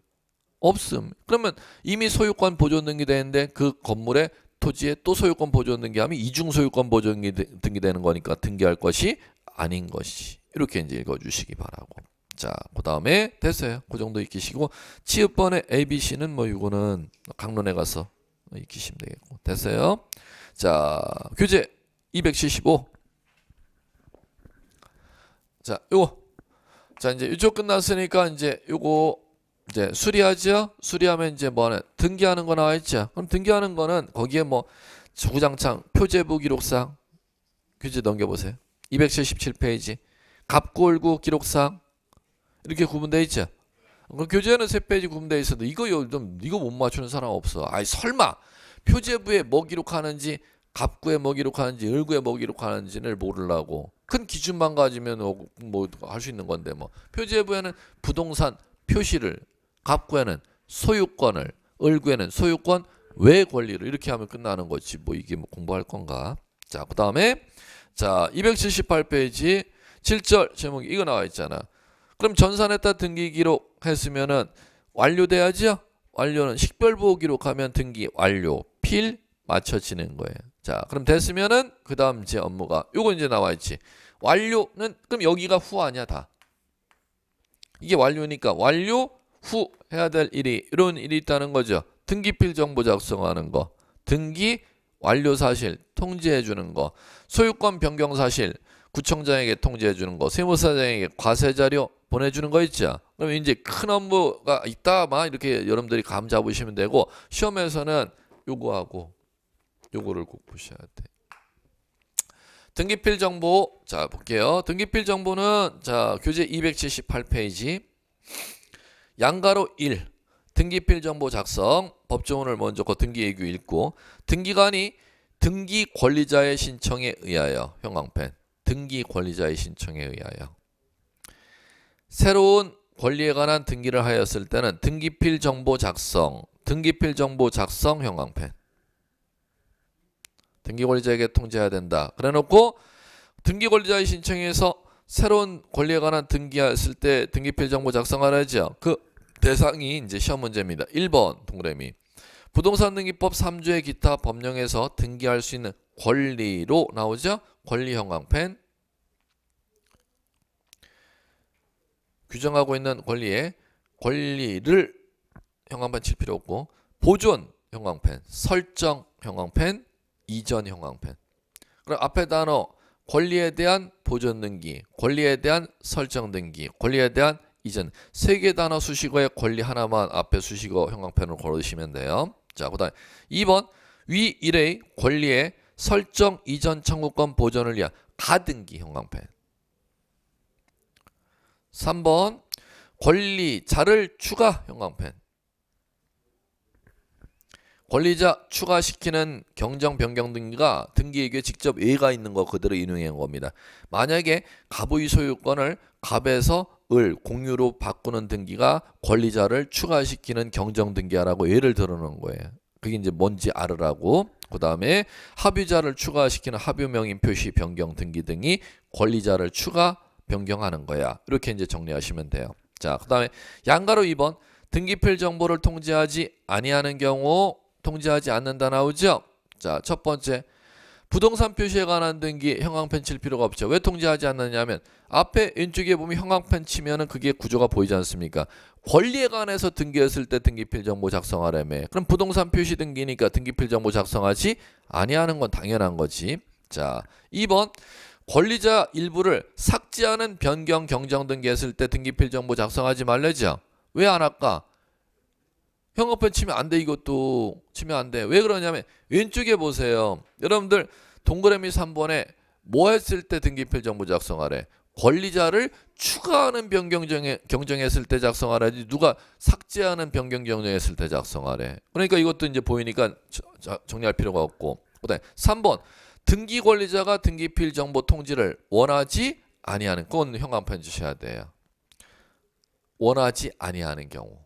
없음. 그러면 이미 소유권 보존 등기되는데 그 건물에 토지에 또 소유권 보존 등기하면 이중 소유권 보존 등기되는 거니까 등기할 것이 아닌 것이 이렇게 이제 읽어주시기 바라고 자, 그 다음에 됐어요. 그 정도 익히시고 치읍번의 A, B, C는 뭐 이거는 강론에 가서 익히시면 되겠고 됐어요. 자, 교재 275 자, 요거 자, 이제 이쪽 끝났으니까 이제 요거 이제 수리하죠. 수리하면 이제 뭐 등기하는 거 나와 있죠. 그럼 등기하는 거는 거기에 뭐 주구장창 표제부 기록상 규제 넘겨보세요. 277페이지 갑골구 기록상 이렇게 구분되어 있죠. 그럼 교재는 3 페이지 구분되어 있어도 이거 좀 이거 못 맞추는 사람 없어. 아니 설마 표제부에 뭐 기록하는지 갑구에 뭐 기록하는지 을구에 뭐 기록하는지를 모르려고 큰 기준만 가지면 뭐 할수 뭐 있는 건데 뭐 표제부에는 부동산 표시를 갑구에는 소유권을, 을구에는 소유권 외 권리를 이렇게 하면 끝나는 거지. 뭐 이게 뭐 공부할 건가? 자, 그다음에 자, 278페이지 7절 제목이 이거 나와 있잖아. 그럼 전산했다 등기 기록 했으면은 완료돼야죠. 완료는 식별보호 기록하면 등기 완료 필 맞춰지는 거예요. 자, 그럼 됐으면은 그다음 제 업무가 요거 이제 나와 있지. 완료는 그럼 여기가 후 아니야 다. 이게 완료니까 완료 후 해야 될 일이 이런 일이 있다는 거죠. 등기필 정보 작성하는 거, 등기 완료 사실 통지해 주는 거, 소유권 변경 사실 구청장에게 통지해 주는 거, 세무사장에게 과세 자료 보내주는 거 있죠. 그럼 이제 큰 업무가 있다만 이렇게 여러분들이 감 잡으시면 되고 시험에서는 요거하고 요거를 꼭 보셔야 돼. 등기필 정보 자 볼게요. 등기필 정보는 자 교재 278페이지 양가로 1 등기필 정보 작성 법조문을 먼저 그 등기예규 읽고 등기관이 등기 권리자의 신청에 의하여 형광펜 등기 권리자의 신청에 의하여 새로운 권리에 관한 등기를 하였을 때는 등기필 정보 작성 등기필 정보 작성 형광펜 등기 권리자에게 통지해야 된다 그래 놓고 등기 권리자의 신청에서 새로운 권리에 관한 등기했을 때 등기필 정보 작성하라 하죠 그 대상이 이제 시험 문제입니다. 1번 동그라미. 부동산 등기법 3조의 기타 법령에서 등기할 수 있는 권리로 나오죠. 권리 형광펜 규정하고 있는 권리에 권리를 형광펜 칠 필요 없고 보존 형광펜, 설정 형광펜, 이전 형광펜. 그럼 앞에 단어 권리에 대한 보존 등기, 권리에 대한 설정 등기, 권리에 대한 이젠 세개 단어 수식어의 권리 하나만 앞에 수식어 형광펜을로 걸으시면 돼요. 자, 그다음 2번 위 1의 권리의 설정 이전 청구권 보전을 위한 가등기 형광펜. 3번 권리 자를 추가 형광펜. 권리자 추가시키는 경정 변경 등기가 등기에게 직접 예가 있는 것 그대로 인용한 겁니다. 만약에 갑의 소유권을 갑에서 을 공유로 바꾸는 등기가 권리자를 추가시키는 경정 등기하라고 예를 들어놓은 거예요. 그게 이제 뭔지 알으라고. 그 다음에 합의자를 추가시키는 합의명인 표시 변경 등기 등이 권리자를 추가 변경하는 거야. 이렇게 이제 정리하시면 돼요. 자, 그 다음에 양가로 2번 등기필 정보를 통지하지 아니하는 경우 통제하지 않는다 나오죠? 자, 첫 번째. 부동산 표시에 관한 등기 형광펜 칠 필요가 없죠. 왜 통제하지 않느냐면 앞에 왼쪽에 보면 형광펜 치면은 그게 구조가 보이지 않습니까? 권리에 관해서 등기했을 때 등기필 정보 작성하래매. 그럼 부동산 표시 등기니까 등기필 정보 작성하지 아니하는 건 당연한 거지. 자, 2번 권리자 일부를 삭제하는 변경 경정 등기했을 때 등기필 정보 작성하지 말래죠. 왜 안 할까? 형광펜 치면 안 돼 이것도 치면 안 돼 왜 그러냐면 왼쪽에 보세요 여러분들 동그라미 3번에 뭐 했을 때 등기필 정보 작성하래 권리자를 추가하는 변경 경정했을 때작성하래지 누가 삭제하는 변경 경정했을 때 작성하래 그러니까 이것도 이제 보이니까 정리할 필요가 없고 그다음 3번 등기 권리자가 등기필 정보 통지를 원하지 아니하는 건 형광펜 주셔야 돼요 원하지 아니하는 경우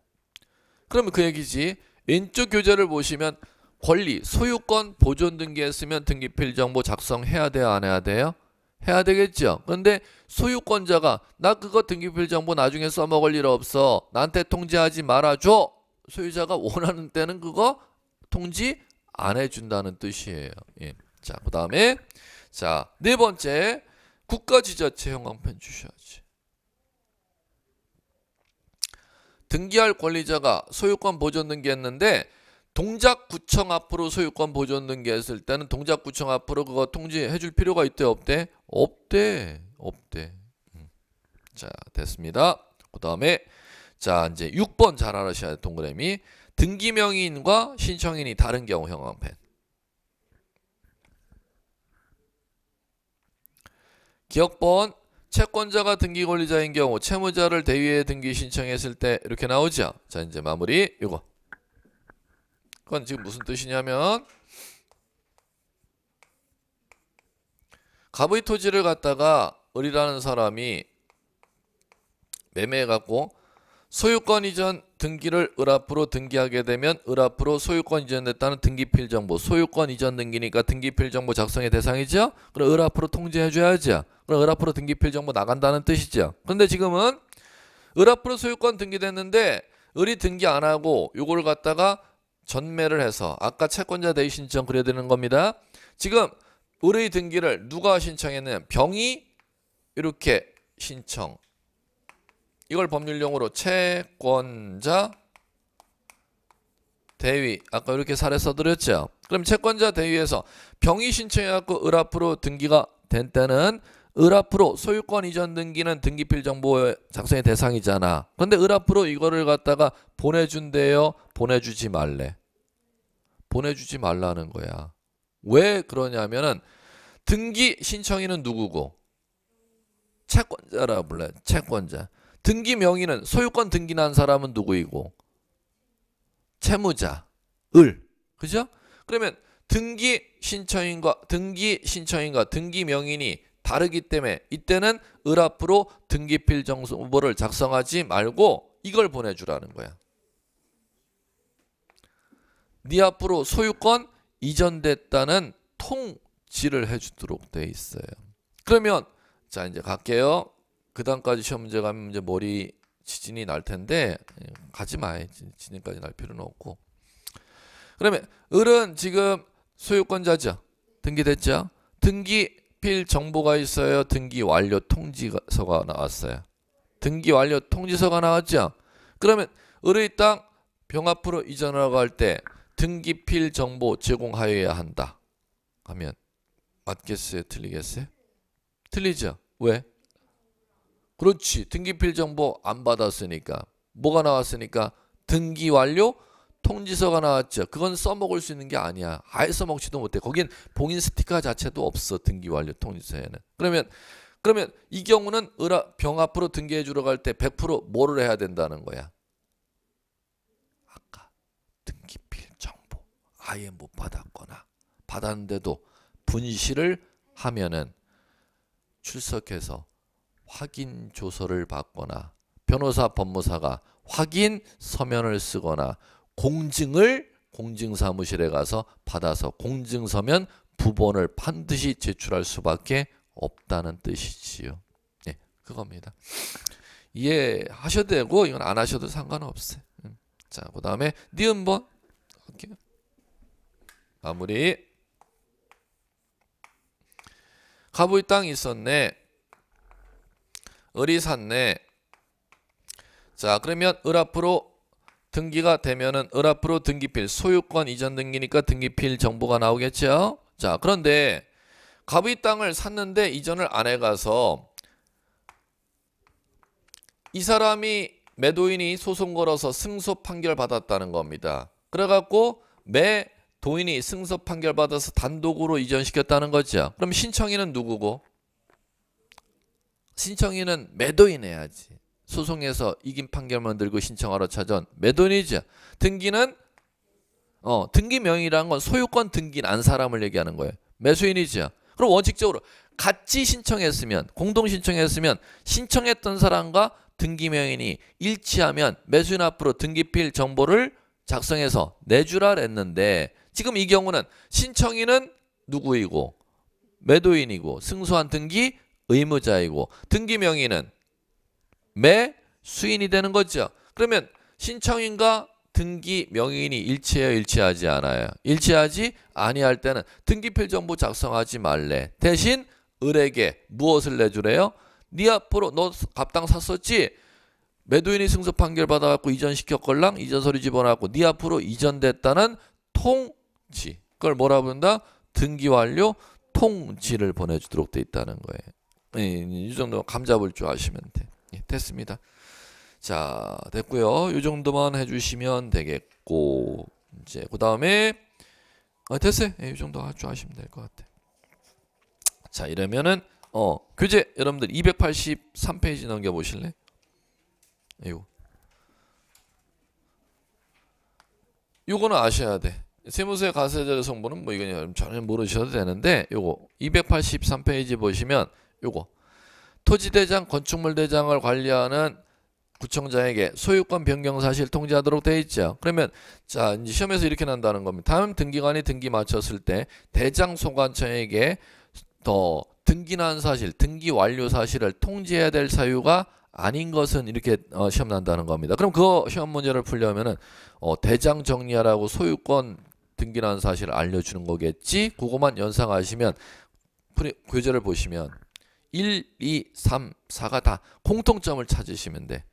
그러면 그 얘기지. 왼쪽 교재를 보시면 권리, 소유권, 보존 등기에 쓰면 등기필 정보 작성해야 돼요? 안 해야 돼요? 해야 되겠죠. 그런데 소유권자가 나 그거 등기필 정보 나중에 써먹을 일 없어. 나한테 통지하지 말아줘. 소유자가 원하는 때는 그거 통지 안 해준다는 뜻이에요. 예. 자, 그 다음에 자, 네 번째 국가지자체 형광펜 주셔야지. 등기할 권리자가 소유권 보존 등기했는데 동작구청 앞으로 소유권 보존 등기했을 때는 동작구청 앞으로 그거 통지해 줄 필요가 있대 없대? 없대. 없대. 음. 자, 됐습니다. 그다음에 자, 이제 6번 잘 알아셔야 돼, 동그라미. 등기 명인과 신청인이 다른 경우 형광펜. 기억번 채권자가 등기 권리자인 경우 채무자를 대위에 등기 신청했을 때 이렇게 나오죠. 자 이제 마무리 이거. 그건 지금 무슨 뜻이냐면 갑의 토지를 갖다가 을이라는 사람이 매매해갖고 소유권 이전 등기를 을앞으로 등기하게 되면 을앞으로 소유권 이전됐다는 등기필 정보 소유권 이전 등기니까 등기필 정보 작성의 대상이죠 그럼 을앞으로 통제해줘야죠 그럼 을앞으로 등기필 정보 나간다는 뜻이죠 근데 지금은 을앞으로 소유권 등기됐는데 을이 등기 안 하고 요걸 갖다가 전매를 해서 아까 채권자 대위 신청 그래야 되는 겁니다 지금 을의 등기를 누가 신청했느냐 병이 이렇게 신청 이걸 법률용어로 채권자 대위 아까 이렇게 사례 써드렸죠 그럼 채권자 대위에서 병이 신청해갖고 을앞으로 등기가 된 때는 을앞으로 소유권 이전 등기는 등기필 정보 작성의 대상이잖아 근데 을앞으로 이거를 갖다가 보내준대요 보내주지 말래 보내주지 말라는 거야 왜 그러냐면은 등기 신청인은 누구고 채권자라 불러요 채권자 등기 명의는 소유권 등기 난 사람은 누구이고 채무자 을 그죠? 그러면 등기 신청인과 등기 신청인과 등기 명인이 다르기 때문에 이때는 을 앞으로 등기필 정보를 작성하지 말고 이걸 보내주라는 거야. 네 앞으로 소유권 이전됐다는 통지를 해주도록 돼 있어요. 그러면 자 이제 갈게요. 그 다음까지 시험 문제 가면 이제 머리 지진이 날 텐데 예, 가지 마. 요 지진까지 날 필요는 없고. 그러면 을은 지금 소유권자죠. 등기됐죠. 등기 필 정보가 있어요. 등기 완료 통지서가 나왔어요. 등기 완료 통지서가 나왔죠. 그러면 을의 땅 병합으로 이전하고 할 때 등기 필 정보 제공하여야 한다. 하면 맞겠어요? 틀리겠어요? 틀리죠. 왜? 그렇지. 등기필 정보 안 받았으니까. 뭐가 나왔으니까 등기 완료 통지서가 나왔죠. 그건 써먹을 수 있는 게 아니야. 아예 써먹지도 못해. 거긴 봉인 스티커 자체도 없어. 등기 완료 통지서에는. 그러면 그러면 이 경우는 의라 병 앞으로 등기해 주러 갈 때 100% 뭐를 해야 된다는 거야? 아까 등기필 정보 아예 못 받았거나 받았는데도 분실을 하면은 출석해서 확인 조서를 받거나 변호사 법무사가 확인 서면을 쓰거나 공증을 공증사무실에 가서 받아서 공증서면 부본을 반드시 제출할 수밖에 없다는 뜻이지요. 네, 그겁니다. 이해하셔도 되고 이건 안 하셔도 상관없어요. 음, 자, 그 다음에 니은번 할게요. 마무리 가부의 땅이 있었네. 을이 샀네. 자 그러면 을 앞으로 등기가 되면은 을 앞으로 등기필 소유권 이전 등기니까 등기필 정보가 나오겠죠. 자 그런데 갑의 땅을 샀는데 이전을 안 해가서 이 사람이 매도인이 소송 걸어서 승소 판결 받았다는 겁니다. 그래갖고 매도인이 승소 판결 받아서 단독으로 이전시켰다는 거죠. 그럼 신청인은 누구고? 신청인은 매도인 해야지. 소송에서 이긴 판결만 들고 신청하러 찾아온 매도인이죠. 등기는 어, 등기 명의라는 건 소유권 등기인 안 사람을 얘기하는 거예요. 매수인이죠. 그럼 원칙적으로 같이 신청했으면 공동 신청했으면 신청했던 사람과 등기 명인이 일치하면 매수인 앞으로 등기필 정보를 작성해서 내주라 그랬는데 지금 이 경우는 신청인은 누구이고 매도인이고 승소한 등기 의무자이고 등기 명의는 매 수인이 되는 거죠. 그러면 신청인과 등기 명의인이 일치해요 일치하지 않아요 일치하지 아니할 때는 등기필 정보 작성하지 말래 대신 을에게 무엇을 내주래요 네 앞으로 너 갑당 샀었지 매도인이 승소 판결 받아갖고 이전시켰걸랑 이전서류 집어넣고 네 앞으로 이전됐다는 통지 그걸 뭐라 부른다 등기 완료 통지를 보내주도록 돼 있다는 거예요 예, 이 정도 감 잡을 줄 아시면 돼. 예, 됐습니다. 자, 됐고요. 이 정도만 해주시면 되겠고 이제 그 다음에 아, 됐어요. 예, 이 정도 할줄 아시면 될 것 같아. 자, 이러면은 어 교재 여러분들 283페이지 넘겨 보실래? 이거 요거는 아셔야 돼. 세무서의 가세자료 성분은 뭐 이건 전혀 모르셔도 되는데 요거 283페이지 보시면 요거 토지대장 건축물대장을 관리하는 구청장에게 소유권 변경 사실 통지하도록 되어 있죠. 그러면 자 이제 시험에서 이렇게 난다는 겁니다. 다음 등기관이 등기 마쳤을 때 대장 소관청에게 더 등기난 사실, 등기 완료 사실을 통지해야 될 사유가 아닌 것은 이렇게 어, 시험 난다는 겁니다. 그럼 그 시험 문제를 풀려면은 어, 대장 정리하라고 소유권 등기난 사실을 알려주는 거겠지. 그것만 연상하시면 교재를 보시면 1, 2, 3, 4가 다 공통점을 찾으시면 돼.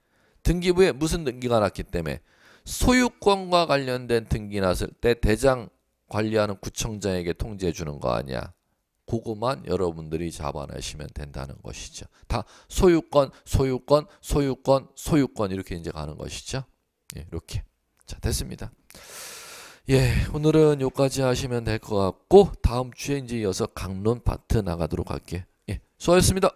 등기부에 무슨 등기가 났기 때문에 소유권과 관련된 등기 났을 때 대장 관리하는 구청장에게 통지해 주는 거 아니야. 그것만 여러분들이 잡아내시면 된다는 것이죠. 다 소유권, 소유권, 소유권, 소유권 이렇게 이제 가는 것이죠. 예, 이렇게. 자, 됐습니다. 예, 오늘은 여기까지 하시면 될 것 같고 다음 주에 이제 이어서 강론 파트 나가도록 할게. 수고하셨습니다.